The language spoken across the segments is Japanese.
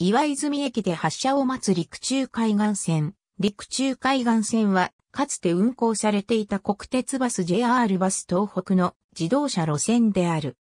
岩泉駅で発車を待つ陸中海岸線。陸中海岸線は、かつて運行されていた国鉄バス JR バス東北の自動車路線である。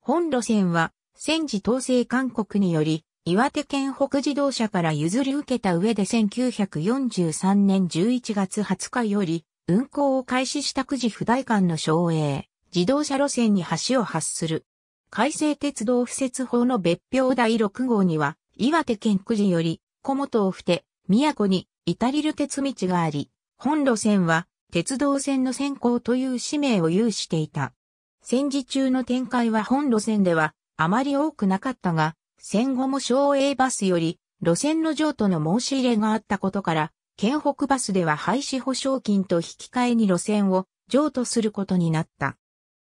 本路線は、戦時統制勧告により、岩手県北自動車から譲り受けた上で1943年11月20日より、運行を開始した久時不代間の省営、自動車路線に橋を発する。改正鉄道不設法の別表第6号には、岩手県久慈より、小本をふて、宮古に至りる鉄道があり、本路線は鉄道線の先行という使命を有していた。戦時中の展開は本路線ではあまり多くなかったが、戦後も省営バスより路線の譲渡の申し入れがあったことから、県北バスでは廃止保証金と引き換えに路線を譲渡することになった。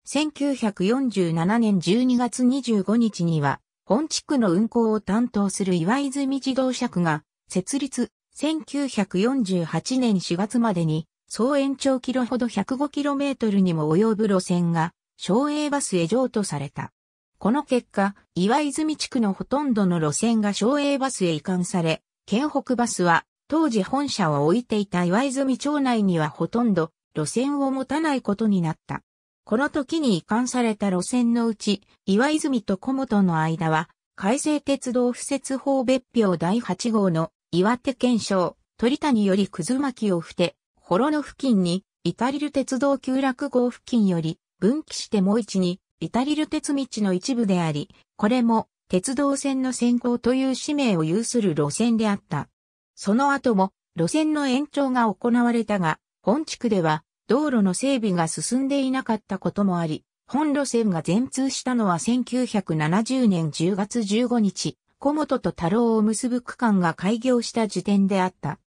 1947年12月25日には、本地区の運行を担当する岩泉自動車区が、設立1948年4月までに、総延長キロほど1 0 5トルにも及ぶ路線が、省営バスへ譲渡された。この結果、岩泉地区のほとんどの路線が省営バスへ移管され、県北バスは、当時本社を置いていた岩泉町内にはほとんど路線を持たないことになった。この時に移管された路線のうち、岩泉と小本の間は、改正鉄道不設法別表第8号の岩手県省、鳥谷よりくず巻を伏て、幌野付近に、イタリル鉄道急落号付近より、分岐してもう一に、イタリル鉄道の一部であり、これも、鉄道線の先行という使命を有する路線であった。その後も、路線の延長が行われたが、本地区では、道路の整備が進んでいなかったこともあり、本路線が全通したのは1970年10月15日、小本と太郎を結ぶ区間が開業した時点であった。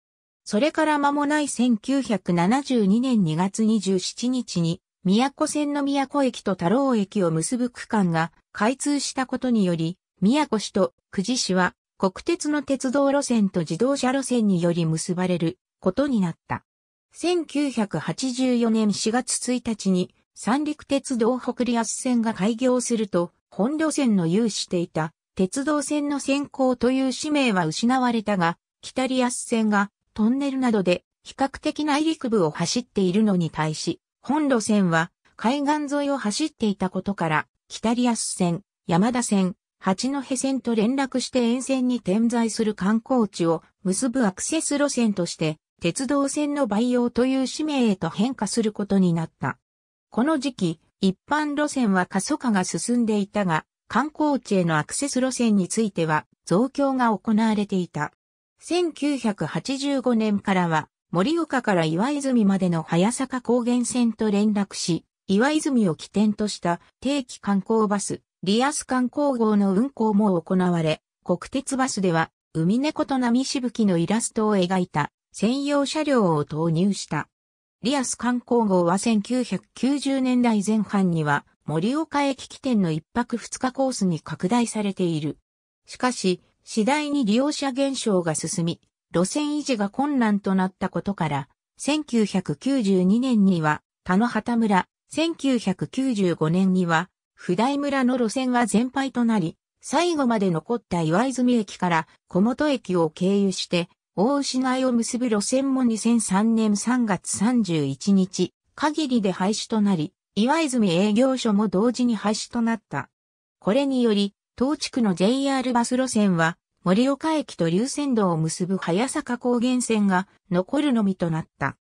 それから間もない1972年2月27日に、宮古線の宮古駅と太郎駅を結ぶ区間が開通したことにより、宮古市と久慈市は国鉄の鉄道路線と自動車路線により結ばれることになった。1984年4月1日に三陸鉄道北リアス線が開業すると、本路線の有していた鉄道線の先行という使命は失われたが、北リアス線がトンネルなどで比較的内陸部を走っているのに対し、本路線は海岸沿いを走っていたことから、北リアス線、山田線、八戸線と連絡して沿線に点在する観光地を結ぶアクセス路線として鉄道線の培養という使命へと変化することになった。この時期、一般路線は過疎化が進んでいたが、観光地へのアクセス路線については増強が行われていた。1985年からは、森岡から岩泉までの早坂高原線と連絡し、岩泉を起点とした定期観光バス、リアス観光号の運行も行われ、国鉄バスでは、海猫と波しぶきのイラストを描いた専用車両を投入した。リアス観光号は1990年代前半には森岡駅起点の一泊二日コースに拡大されている。しかし、次第に利用者減少が進み、路線維持が困難となったことから、1992年には田野畑村、1995年には普代村の路線は全廃となり、最後まで残った岩泉駅から小本駅を経由して大市内を結ぶ路線も2003年3月31日限りで廃止となり、岩泉営業所も同時に廃止となった。これにより、当地区の JR バス路線は、森岡駅と流線道を結ぶ早坂高原線が残るのみとなった。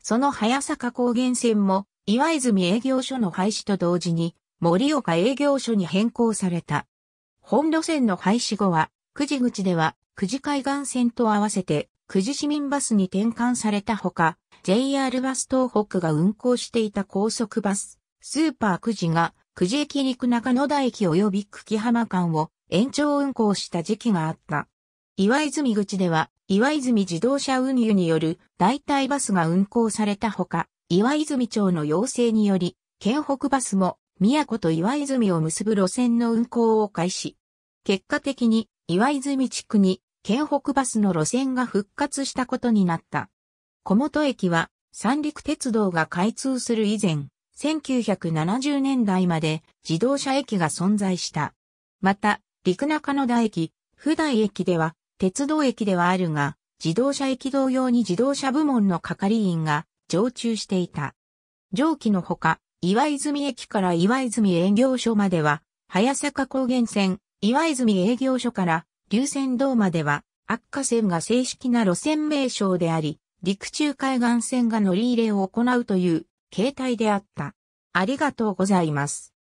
その早坂高原線も、岩泉営業所の廃止と同時に、森岡営業所に変更された。本路線の廃止後は、くじ口では、久慈海岸線と合わせて、久慈市民バスに転換されたほか、JR バス東北が運行していた高速バス、スーパー久慈が、久慈駅陸中野田駅及び久喜浜間を延長運行した時期があった。岩泉口では、岩泉自動車運輸による代替バスが運行されたほか、岩泉町の要請により、県北バスも、宮古と岩泉を結ぶ路線の運行を開始。結果的に、岩泉地区に県北バスの路線が復活したことになった。小本駅は三陸鉄道が開通する以前、1970年代まで自動車駅が存在した。また、陸中野田駅、普代駅では鉄道駅ではあるが、自動車駅同様に自動車部門の係員が常駐していた。上記のほか、岩泉駅から岩泉営業所までは、早坂高原線、岩泉営業所から流泉道までは、悪化線が正式な路線名称であり、陸中海岸線が乗り入れを行うという形態であった。ありがとうございます。